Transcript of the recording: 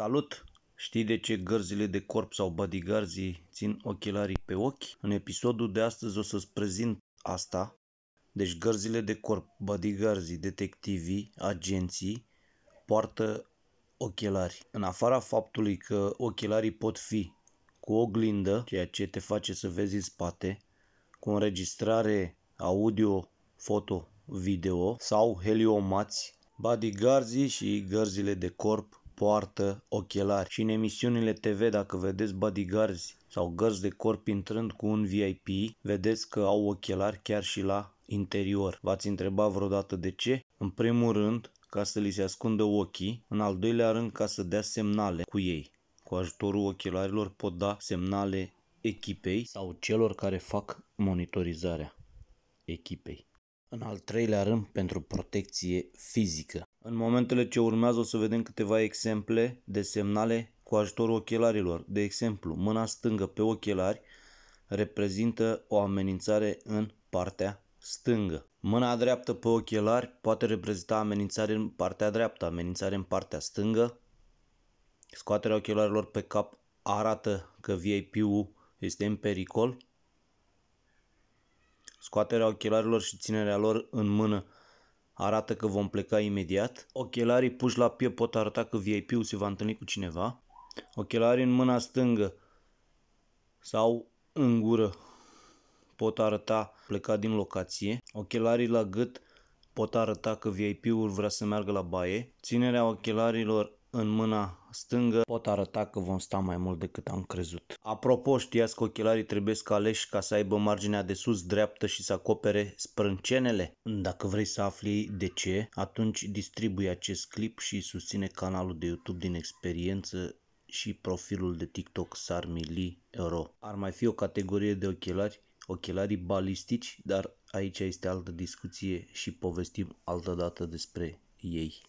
Salut! Știi de ce gărzile de corp sau bodyguardii țin ochelarii pe ochi? În episodul de astăzi o să-ți prezint asta. Deci gărzile de corp, bodyguardii, detectivii, agenții poartă ochelari. În afara faptului că ochelarii pot fi cu oglindă, ceea ce te face să vezi în spate, cu înregistrare audio, foto, video sau heliomați, bodyguardii și gărzile de corp poartă ochelari și în emisiunile TV dacă vedeți bodyguards sau gărzi de corp intrând cu un VIP, vedeți că au ochelari chiar și la interior. V-ați întrebat vreodată de ce? În primul rând, ca să li se ascundă ochii, în al doilea rând ca să dea semnale cu ei. Cu ajutorul ochelarilor pot da semnale echipei sau celor care fac monitorizarea echipei. În al treilea rând, pentru protecție fizică. În momentele ce urmează o să vedem câteva exemple de semnale cu ajutorul ochelarilor. De exemplu, mâna stângă pe ochelari reprezintă o amenințare în partea stângă. Mâna dreaptă pe ochelari poate reprezenta amenințare în partea dreaptă, amenințare în partea stângă. Scoaterea ochelarilor pe cap arată că VIP-ul este în pericol. Scoaterea ochelarilor și ținerea lor în mână arată că vom pleca imediat. Ochelarii puși la piept pot arăta că VIP-ul se va întâlni cu cineva. Ochelarii în mâna stângă sau în gură pot arăta pleca din locație. Ochelarii la gât pot arăta că VIP-ul vrea să meargă la baie. Ținerea ochelarilor în mâna stângă pot arăta că vom sta mai mult decât am crezut. Apropo, știați că ochelarii trebuie să aleși ca să aibă marginea de sus dreaptă și să acopere sprâncenele? Dacă vrei să afli de ce, atunci distribui acest clip și susține canalul de YouTube din experiență și profilul de TikTok Sarmili Euro. Ar mai fi o categorie de ochelari, ochelarii balistici, dar aici este altă discuție și povestim altă dată despre ei.